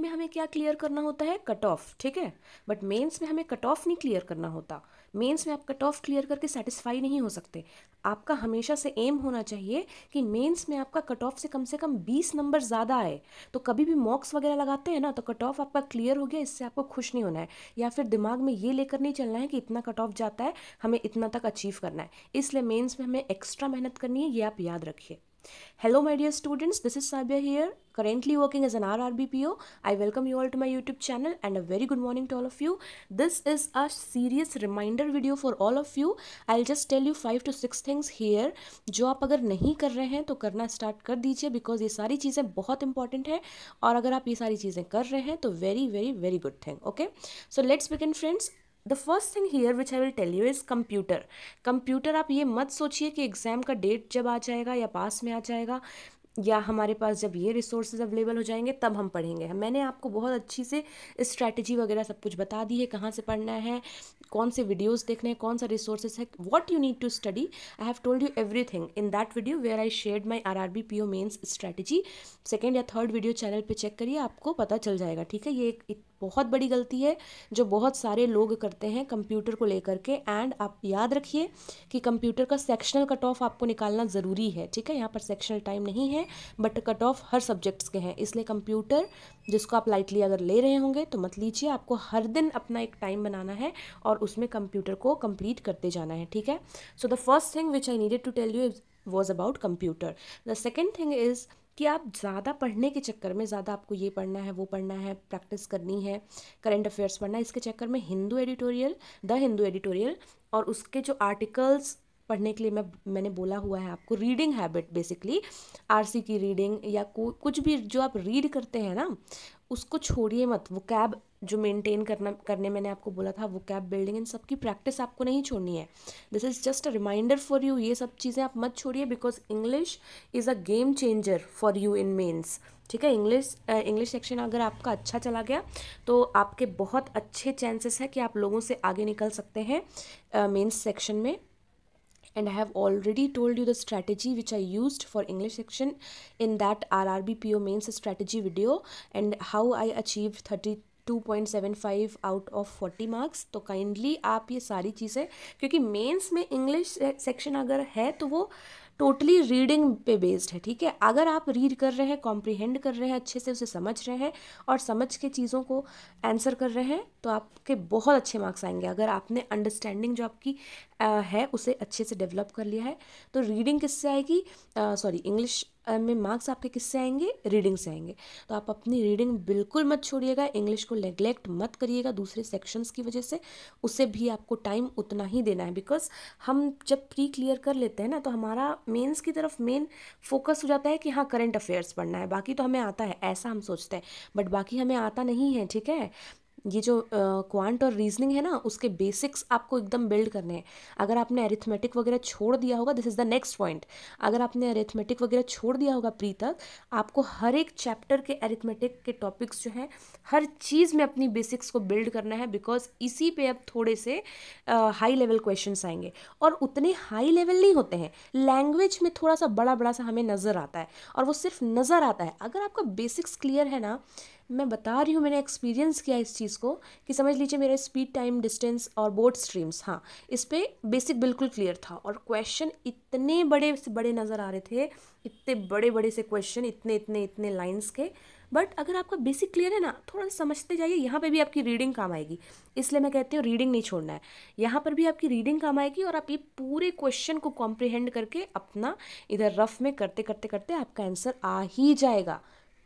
में हमें क्या क्लियर करना होता है कट ऑफ ठीक है बट मेंस में हमें कट ऑफ नहीं क्लियर करना होता मेंस में आप कट ऑफ क्लियर करके सेटिस्फाई नहीं हो सकते आपका हमेशा से एम होना चाहिए कि मेंस में आपका कट ऑफ से कम से कम बीस नंबर ज़्यादा आए तो कभी भी मॉक्स वगैरह लगाते हैं ना तो कट ऑफ आपका क्लियर हो गया इससे आपको खुश नहीं होना है या फिर दिमाग में ये लेकर नहीं चलना है कि इतना कट ऑफ जाता है हमें इतना तक अचीव करना है इसलिए मेन्स में हमें एक्स्ट्रा मेहनत करनी है ये आप याद रखिए Hello my dear students, this is Sabya here, currently working as an RRBPO. I welcome you all to my YouTube channel and a very good morning to all of you. This is a serious reminder video for all of you. I'll just tell you five to six things here. जो आप अगर नहीं कर रहे हैं तो करना start कर दीजिए बिकॉज ये सारी चीज़ें बहुत इंपॉर्टेंट है और अगर आप ये सारी चीज़ें कर रहे हैं तो very very very good thing okay so let's begin friends the first thing here which I will tell you is computer computer आप ये मत सोचिए कि एग्ज़ाम का डेट जब आ जाएगा या पास में आ जाएगा या हमारे पास जब ये रिसोर्सेज अवेलेबल हो जाएंगे तब हम पढ़ेंगे मैंने आपको बहुत अच्छी से स्ट्रैटेजी वगैरह सब कुछ बता दी है कहाँ से पढ़ना है कौन से वीडियोज़ देखने हैं कौन सा रिसोर्सेज है what you need to study I have told you everything in that video where I share my R R B P O mains strategy second या थर्ड वीडियो चैनल पर check करिए आपको पता चल जाएगा ठीक है ये एक बहुत बड़ी गलती है जो बहुत सारे लोग करते हैं कंप्यूटर को लेकर के एंड आप याद रखिए कि कंप्यूटर का सेक्शनल कट ऑफ आपको निकालना ज़रूरी है ठीक है यहाँ पर सेक्शनल टाइम नहीं है बट कट ऑफ हर सब्जेक्ट्स के हैं इसलिए कंप्यूटर जिसको आप लाइटली अगर ले रहे होंगे तो मत लीजिए आपको हर दिन अपना एक टाइम बनाना है और उसमें कंप्यूटर को कंप्लीट करते जाना है ठीक है so the first thing which I needed to tell you was about computer the second thing is कि आप ज़्यादा पढ़ने के चक्कर में ज़्यादा आपको ये पढ़ना है वो पढ़ना है प्रैक्टिस करनी है करंट अफेयर्स पढ़ना है इसके चक्कर में Hindu editorial the Hindu editorial और उसके जो आर्टिकल्स पढ़ने के लिए मैं मैंने बोला हुआ है आपको रीडिंग हैबिट बेसिकली आरसी की रीडिंग या कुछ भी जो आप रीड करते हैं ना उसको छोड़िए मत वो कैब जो मेंटेन करना करने मैंने आपको बोला था वो कैब बिल्डिंग इन सब की प्रैक्टिस आपको नहीं छोड़नी है this is just a reminder for you ये सब चीज़ें आप मत छोड़िए because English is a game changer for you in mains ठीक है इंग्लिश इंग्लिश सेक्शन अगर आपका अच्छा चला गया तो आपके बहुत अच्छे चांसेस है कि आप लोगों से आगे निकल सकते हैं मेन्स uh, सेक्शन में and I have already told you the strategy which I used for English section in that RRB PO mains strategy video and how I achieved 30 2.75 out of 40 marks तो kindly आप ये सारी चीज़ें क्योंकि mains में English section अगर है तो वो टोटली रीडिंग पे बेस्ड है ठीक है अगर आप रीड कर रहे हैं कॉम्प्रिहेंड कर रहे हैं अच्छे से उसे समझ रहे हैं और समझ के चीज़ों को आंसर कर रहे हैं तो आपके बहुत अच्छे मार्क्स आएंगे अगर आपने अंडरस्टैंडिंग जो आपकी आ, है उसे अच्छे से डेवलप कर लिया है तो रीडिंग किससे आएगी सॉरी इंग्लिश में मार्क्स आपके किससे आएंगे रीडिंग से आएंगे तो आप अपनी रीडिंग बिल्कुल मत छोड़िएगा इंग्लिश को नेग्लेक्ट मत करिएगा दूसरे सेक्शंस की वजह से उसे भी आपको टाइम उतना ही देना है बिकॉज हम जब प्री क्लियर कर लेते हैं ना तो हमारा मेन्स की तरफ मेन फोकस हो जाता है कि हाँ करंट अफेयर्स पढ़ना है बाकी तो हमें आता है ऐसा हम सोचते हैं बट बाकी हमें आता नहीं है ठीक है ये जो क्वांट और रीजनिंग है ना उसके बेसिक्स आपको एकदम बिल्ड करने हैं अगर आपने अरिथमेटिक वगैरह छोड़ दिया होगा this is the next point अगर आपने अरिथमेटिक वगैरह छोड़ दिया होगा प्री तक आपको हर एक चैप्टर के अरिथमेटिक के टॉपिक्स जो हैं हर चीज़ में अपनी बेसिक्स को बिल्ड करना है बिकॉज इसी पे अब थोड़े से हाई लेवल क्वेश्चन आएंगे और उतने हाई लेवल नहीं होते हैं लैंग्वेज में थोड़ा सा बड़ा बड़ा सा हमें नज़र आता है और वो सिर्फ नज़र आता है अगर आपका बेसिक्स क्लियर है ना मैं बता रही हूँ मैंने एक्सपीरियंस किया इस चीज़ को कि समझ लीजिए मेरा स्पीड टाइम डिस्टेंस और बोर्ड स्ट्रीम्स हाँ इस पर बेसिक बिल्कुल क्लियर था और क्वेश्चन इतने बड़े से बड़े नज़र आ रहे थे इतने बड़े बड़े से क्वेश्चन इतने इतने इतने लाइन्स के बट अगर आपका बेसिक क्लियर है ना थोड़ा सा समझते जाइए यहाँ पे भी आपकी रीडिंग काम आएगी इसलिए मैं कहती हूँ रीडिंग नहीं छोड़ना है यहाँ पर भी आपकी रीडिंग काम आएगी और आप ये पूरे क्वेश्चन को कॉम्प्रिहेंड करके अपना इधर रफ में करते करते करते आपका आंसर आ ही जाएगा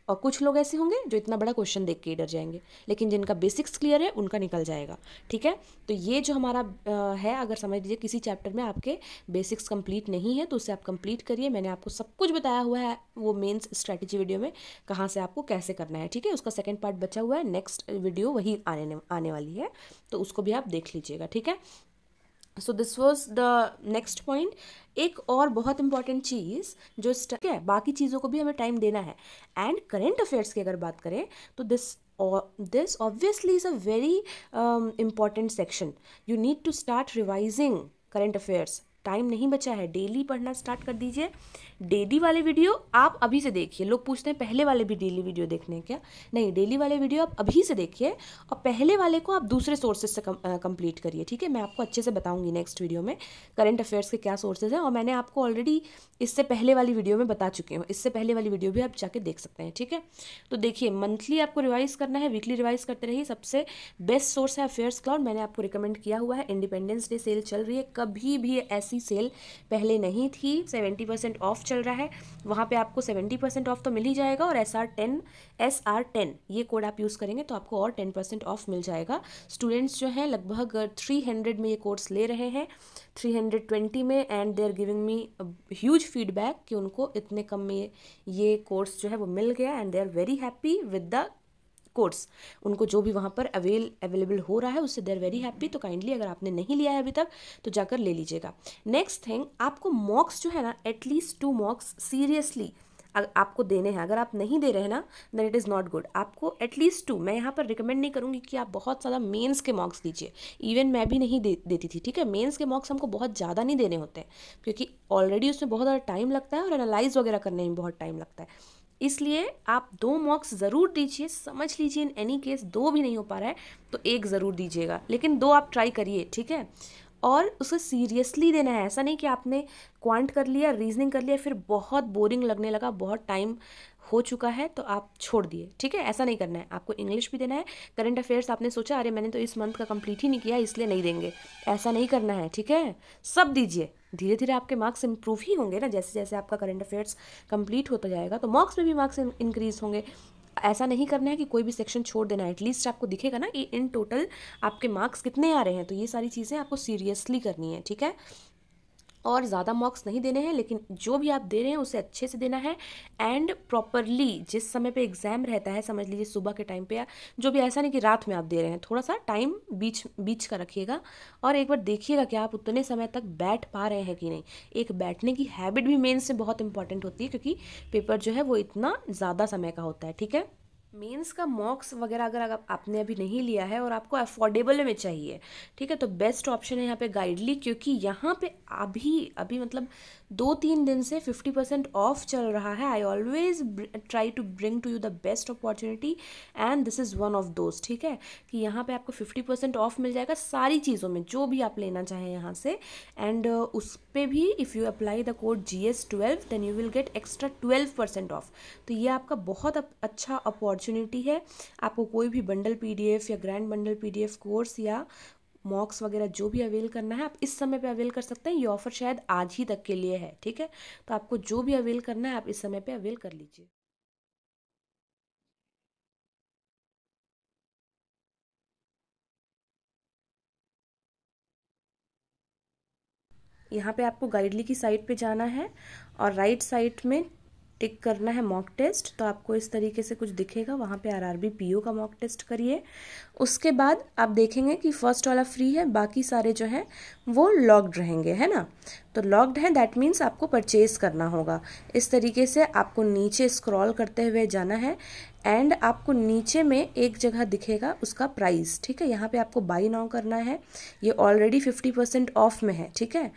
और कुछ लोग ऐसे होंगे जो इतना बड़ा क्वेश्चन देख के डर जाएंगे लेकिन जिनका बेसिक्स क्लियर है उनका निकल जाएगा ठीक है तो ये जो हमारा है अगर समझ लीजिए किसी चैप्टर में आपके बेसिक्स कंप्लीट नहीं है तो उसे आप कंप्लीट करिए मैंने आपको सब कुछ बताया हुआ है वो मेन्स स्ट्रैटेजी वीडियो में कहाँ से आपको कैसे करना है ठीक है उसका सेकेंड पार्ट बचा हुआ है नेक्स्ट वीडियो वही आने आने वाली है तो उसको भी आप देख लीजिएगा ठीक है so this was the next point एक और बहुत इंपॉर्टेंट चीज़ जो स्टक है बाकी चीज़ों को भी हमें टाइम देना है एंड करेंट अफेयर्स की अगर बात करें तो this this obviously is a very important section you need to start revising current affairs time नहीं बचा है डेली पढ़ना स्टार्ट कर दीजिए डेली वाले वीडियो आप अभी से देखिए लोग पूछते हैं पहले वाले भी डेली वीडियो देखने क्या नहीं डेली वाले वीडियो आप अभी से देखिए और पहले वाले को आप दूसरे सोर्सेज से कंप्लीट करिए ठीक है मैं आपको अच्छे से बताऊंगी नेक्स्ट वीडियो में करंट अफेयर्स के क्या सोर्सेज हैं और मैंने आपको ऑलरेडी इससे पहले वाली वीडियो में बता चुकी हूँ इससे पहले वाली वीडियो भी आप जाके देख सकते हैं ठीक है तो देखिए मंथली आपको रिवाइज करना है वीकली रिवाइज करते रहिए सबसे बेस्ट सोर्स है अफेयर्स क्लाउड मैंने आपको रिकमेंड किया हुआ है इंडिपेंडेंस डे सेल चल रही है कभी भी ऐसी सेल पहले नहीं थी सेवेंटी परसेंट ऑफ चल रहा है वहाँ पे आपको सेवेंटी परसेंट ऑफ तो मिल ही जाएगा और S R ten S R ten ये कोड आप यूज़ करेंगे तो आपको और टेन परसेंट ऑफ मिल जाएगा स्टूडेंट्स जो हैं लगभग थ्री हंड्रेड में ये कोर्स ले रहे हैं थ्री हंड्रेड ट्वेंटी में and they are giving me huge feedback कि उनको इतने कम में ये कोर्स जो है वो मिल गया and they are very happy with the course उनको जो भी वहाँ पर अवेल अवेलेबल हो रहा है उससे देर वेरी हैप्पी तो काइंडली अगर आपने नहीं लिया है अभी तक तो जाकर ले लीजिएगा नेक्स्ट थिंग आपको मॉक्स जो है ना एटलीस्ट टू मॉक्स सीरियसली आपको देने हैं अगर आप नहीं दे रहे हैं ना then it is not good आपको एटलीस्ट टू मैं यहाँ पर रिकमेंड नहीं करूँगी कि आप बहुत ज़्यादा मेंस के मॉक्स दीजिए इवन मैं भी नहीं दे देती थी ठीक है मेंस के मॉक्स हमको बहुत ज़्यादा नहीं देने होते हैं क्योंकि ऑलरेडी उसमें बहुत ज़्यादा टाइम लगता है और एनालाइज वगैरह करने में बहुत टाइम लगता है इसलिए आप दो मॉक्स ज़रूर दीजिए समझ लीजिए इन एनी केस दो भी नहीं हो पा रहा है तो एक ज़रूर दीजिएगा लेकिन दो आप ट्राई करिए ठीक है और उसे सीरियसली देना है ऐसा नहीं कि आपने क्वांट कर लिया रीजनिंग कर लिया फिर बहुत बोरिंग लगने लगा बहुत टाइम हो चुका है तो आप छोड़ दिए ठीक है ऐसा नहीं करना है आपको इंग्लिश भी देना है करंट अफेयर्स आपने सोचा अरे मैंने तो इस मंथ का कंप्लीट ही नहीं किया इसलिए नहीं देंगे ऐसा नहीं करना है ठीक है सब दीजिए धीरे धीरे आपके मार्क्स इंप्रूव ही होंगे ना जैसे जैसे आपका करंट अफेयर्स कंप्लीट होता जाएगा तो मार्क्स में भी मार्क्स इंक्रीज होंगे ऐसा नहीं करना है कि कोई भी सेक्शन छोड़ देना है एटलीस्ट आपको दिखेगा ना कि इन टोटल आपके मार्क्स कितने आ रहे हैं तो ये सारी चीज़ें आपको सीरियसली करनी है ठीक है और ज़्यादा मार्क्स नहीं देने हैं लेकिन जो भी आप दे रहे हैं उसे अच्छे से देना है एंड प्रॉपरली जिस समय पे एग्ज़ाम रहता है समझ लीजिए सुबह के टाइम पे या जो भी ऐसा नहीं कि रात में आप दे रहे हैं थोड़ा सा टाइम बीच बीच का रखिएगा और एक बार देखिएगा कि आप उतने समय तक बैठ पा रहे हैं कि नहीं एक बैठने की हैबिट भी मेन्स में बहुत इंपॉर्टेंट होती है क्योंकि पेपर जो है वो इतना ज़्यादा समय का होता है ठीक है मेंस का मॉक्स वगैरह अगर आपने अभी नहीं लिया है और आपको अफोर्डेबल में चाहिए ठीक है तो बेस्ट ऑप्शन है यहाँ पे गाइडली क्योंकि यहाँ पे अभी अभी मतलब दो तीन दिन से फिफ्टी परसेंट ऑफ चल रहा है I always try to bring to you the best opportunity and this is one of those ठीक है कि यहाँ पे आपको फिफ्टी परसेंट ऑफ मिल जाएगा सारी चीज़ों में जो भी आप लेना चाहें यहाँ से एंड uh, उस पर भी if you apply the code G S twelve then you will get extra twelve percent off तो ये आपका बहुत अच्छा अपॉर्चुनिटी है आपको कोई भी बंडल पी डी एफ या grand bundle P D F course या मॉक्स वगैरह जो भी अवेल करना है आप इस समय पे अवेल कर सकते हैं ये ऑफर शायद आज ही तक के लिए है ठीक है तो आपको जो भी अवेल करना है आप इस समय पे अवेल कर लीजिए यहाँ पे आपको गाइडली की साइड पे जाना है और राइट साइड में टिक करना है मॉक टेस्ट तो आपको इस तरीके से कुछ दिखेगा वहाँ पे आरआरबी पीओ का मॉक टेस्ट करिए उसके बाद आप देखेंगे कि फर्स्ट वाला फ्री है बाकी सारे जो हैं वो लॉक्ड रहेंगे है ना तो लॉक्ड है दैट मीन्स आपको परचेज करना होगा इस तरीके से आपको नीचे स्क्रॉल करते हुए जाना है एंड आपको नीचे में एक जगह दिखेगा उसका प्राइस ठीक है यहाँ पर आपको बाई नाउ करना है ये ऑलरेडी फिफ्टी परसेंट ऑफ में है ठीक है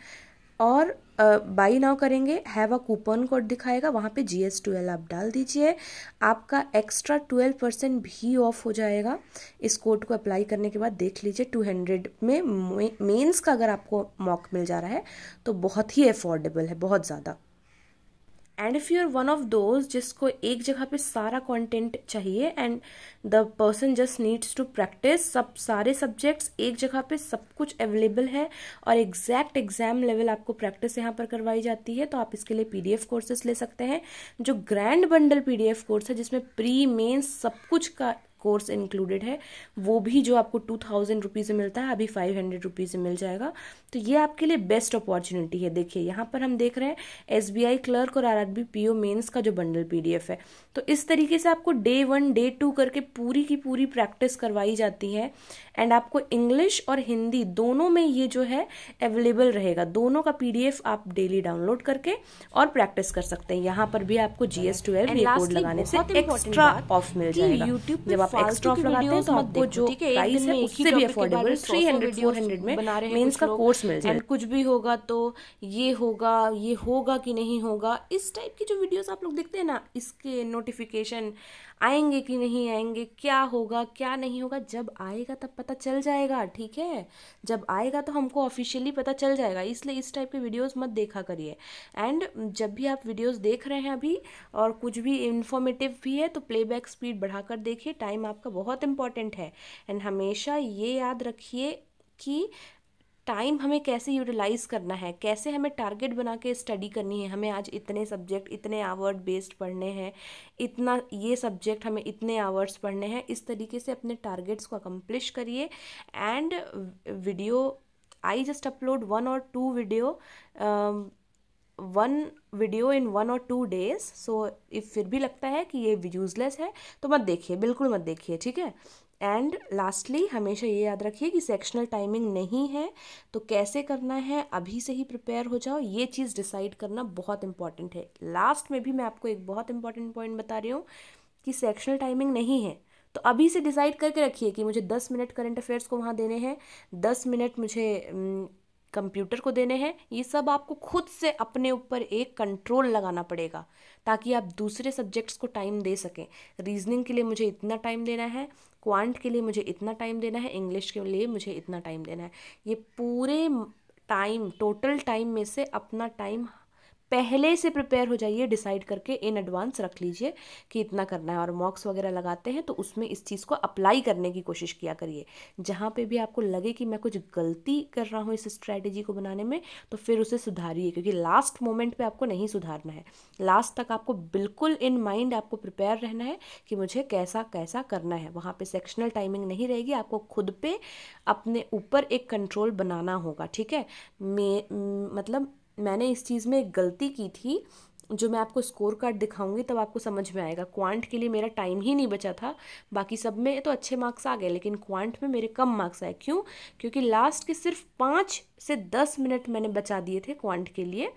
और बाई नाउ करेंगे हैव अ कूपन कोड दिखाएगा वहाँ पे जी एस ट्वेल्व आप डाल दीजिए आपका एक्स्ट्रा ट्वेल्व परसेंट भी ऑफ हो जाएगा इस कोड को अप्लाई करने के बाद देख लीजिए टू हंड्रेड में मेंस का अगर आपको मॉक मिल जा रहा है तो बहुत ही अफोर्डेबल है बहुत ज़्यादा and if you are one of those जिसको एक जगह पे सारा कंटेंट चाहिए and the person just needs to practise सब सारे सब्जेक्ट्स एक जगह पे सब कुछ अवेलेबल है और एग्जैक्ट एग्जाम लेवल आपको प्रैक्टिस यहाँ पर करवाई जाती है तो आप इसके लिए पीडीएफ कोर्सेस ले सकते हैं जो ग्रैंड बंडल पीडीएफ कोर्स है जिसमें प्री मेन्स सब कुछ का कोर्स इंक्लूडेड है वो भी जो आपको टू थाउजेंड रुपीज़ में मिलता है अभी फाइव हंड्रेड रुपीज़ में मिल जाएगा तो ये आपके लिए बेस्ट अपॉर्चुनिटी है देखिए यहाँ पर हम देख रहे हैं एस बी आई क्लर्क और R R B P O mains का जो बंडल पी डी एफ है तो इस तरीके से आपको डे वन डे टू करके पूरी की पूरी प्रैक्टिस करवाई जाती है एंड आपको इंग्लिश और हिंदी दोनों में ये जो है अवेलेबल रहेगा दोनों का पी डी एफ आप डेली डाउनलोड करके और प्रैक्टिस कर सकते हैं यहाँ पर भी आपको जी एस ट्वेल्व लगाने से एक्स्ट्रा ऑफ मिल जाएगा यूट्यूब जब आप आप एक्स्ट्रा लगाते हैं तो आपको जो प्राइस है उससे भी affordable three hundred four hundred में बना रहे मेन्स का कोर्स मिल जाए कुछ भी होगा तो ये होगा ये होगा कि नहीं होगा इस टाइप की जो वीडियोस आप लोग देखते हैं ना इसके नोटिफिकेशन आएंगे कि नहीं आएंगे क्या होगा क्या नहीं होगा जब आएगा तब पता चल जाएगा ठीक है जब आएगा तो हमको ऑफिशियली पता चल जाएगा इसलिए इस टाइप के वीडियोस मत देखा करिए एंड जब भी आप वीडियोस देख रहे हैं अभी और कुछ भी इन्फॉर्मेटिव भी है तो प्लेबैक स्पीड बढ़ाकर देखिए टाइम टाइम आपका बहुत इम्पॉर्टेंट है एंड हमेशा ये याद रखिए कि टाइम हमें कैसे यूटिलाइज़ करना है कैसे हमें टारगेट बना के स्टडी करनी है हमें आज इतने सब्जेक्ट इतने आवर्ड बेस्ड पढ़ने हैं इतना ये सब्जेक्ट हमें इतने आवर्स पढ़ने हैं इस तरीके से अपने टारगेट्स को अकम्प्लिश करिए and video I just upload one और two video one video in one और टू डेज सो इफ फिर भी लगता है कि ये यूजलेस है तो मत देखिए बिल्कुल मत देखिए ठीक है एंड लास्टली हमेशा ये याद रखिए कि सेक्शनल टाइमिंग नहीं है तो कैसे करना है अभी से ही प्रिपेयर हो जाओ ये चीज़ डिसाइड करना बहुत इंपॉर्टेंट है लास्ट में भी मैं आपको एक बहुत इंपॉर्टेंट पॉइंट बता रही हूँ कि सेक्शनल टाइमिंग नहीं है तो अभी से डिसाइड करके रखिए कि मुझे दस मिनट करंट अफेयर्स को वहाँ देने हैं दस मिनट मुझे कंप्यूटर को देने हैं ये सब आपको खुद से अपने ऊपर एक कंट्रोल लगाना पड़ेगा ताकि आप दूसरे सब्जेक्ट्स को टाइम दे सकें रीजनिंग के लिए मुझे इतना टाइम देना है क्वांट के लिए मुझे इतना टाइम देना है इंग्लिश के लिए मुझे इतना टाइम देना है ये पूरे टाइम टोटल टाइम में से अपना टाइम पहले से प्रिपेयर हो जाइए डिसाइड करके इन एडवांस रख लीजिए कि इतना करना है और मॉक्स वगैरह लगाते हैं तो उसमें इस चीज़ को अप्लाई करने की कोशिश किया करिए जहाँ पे भी आपको लगे कि मैं कुछ गलती कर रहा हूँ इस स्ट्रैटेजी को बनाने में तो फिर उसे सुधारिए क्योंकि लास्ट मोमेंट पर आपको नहीं सुधारना है लास्ट तक आपको बिल्कुल इन माइंड आपको प्रिपेयर रहना है कि मुझे कैसा कैसा करना है वहाँ पर सेक्शनल टाइमिंग नहीं रहेगी आपको खुद पर अपने ऊपर एक कंट्रोल बनाना होगा ठीक है मे मतलब मैंने इस चीज़ में एक गलती की थी जो मैं आपको स्कोर कार्ड दिखाऊंगी तब आपको समझ में आएगा क्वांट के लिए मेरा टाइम ही नहीं बचा था बाकी सब में तो अच्छे मार्क्स आ गए लेकिन क्वांट में मेरे कम मार्क्स आए क्यों क्योंकि लास्ट के सिर्फ पाँच से दस मिनट मैंने बचा दिए थे क्वांट के लिए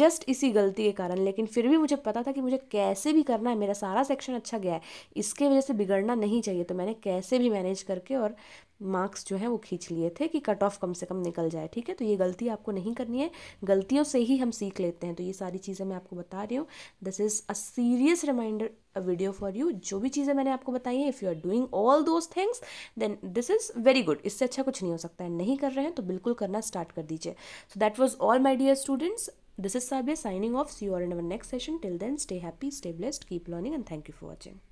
जस्ट इसी गलती के कारण लेकिन फिर भी मुझे पता था कि मुझे कैसे भी करना है मेरा सारा सेक्शन अच्छा गया है इसके वजह से बिगड़ना नहीं चाहिए तो मैंने कैसे भी मैनेज करके और मार्क्स जो है वो खींच लिए थे कि कट ऑफ कम से कम निकल जाए ठीक है तो ये गलती आपको नहीं करनी है गलतियों से ही हम सीख लेते हैं तो ये सारी चीज़ें मैं आपको बता रही हूँ this is a serious reminder a video for you जो भी चीज़ें मैंने आपको बताई हैं if you are doing all those things then this is very good इससे अच्छा कुछ नहीं हो सकता है नहीं कर रहे हैं तो बिल्कुल करना स्टार्ट कर दीजिए so that was all my dear students this is Sabiya signing off see or in our next session till then stay happy stay blessed keep learning and thank you for watching